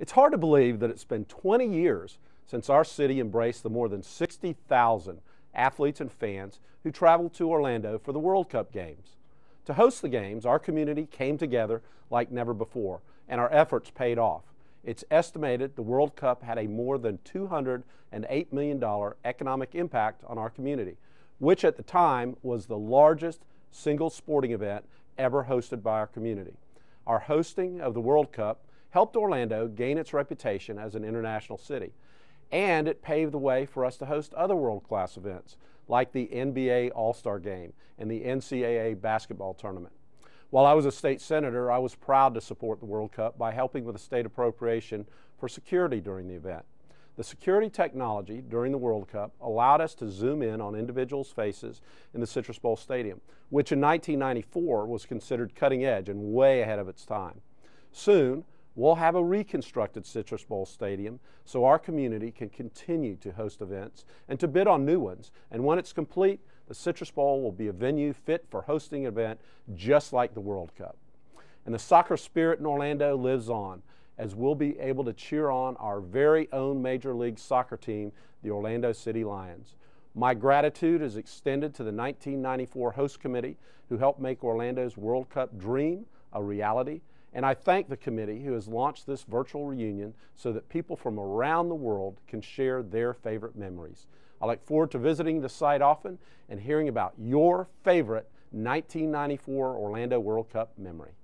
It's hard to believe that it's been 20 years since our city embraced the more than 60,000 athletes and fans who traveled to Orlando for the World Cup games. To host the games, our community came together like never before, and our efforts paid off. It's estimated the World Cup had a more than $208 million economic impact on our community, which at the time was the largest single sporting event ever hosted by our community. Our hosting of the World Cup helped Orlando gain its reputation as an international city. And it paved the way for us to host other world class events like the NBA All Star Game and the NCAA basketball tournament. While I was a state senator, I was proud to support the World Cup by helping with a state appropriation for security during the event. The security technology during the World Cup allowed us to zoom in on individuals' faces in the Citrus Bowl Stadium, which in 1994 was considered cutting edge and way ahead of its time. Soon, We'll have a reconstructed Citrus Bowl Stadium so our community can continue to host events and to bid on new ones. And when it's complete, the Citrus Bowl will be a venue fit for hosting an event just like the World Cup. And the soccer spirit in Orlando lives on as we'll be able to cheer on our very own Major League Soccer team, the Orlando City Lions. My gratitude is extended to the 1994 host committee who helped make Orlando's World Cup dream a reality and I thank the committee who has launched this virtual reunion so that people from around the world can share their favorite memories. I look forward to visiting the site often and hearing about your favorite 1994 Orlando World Cup memory.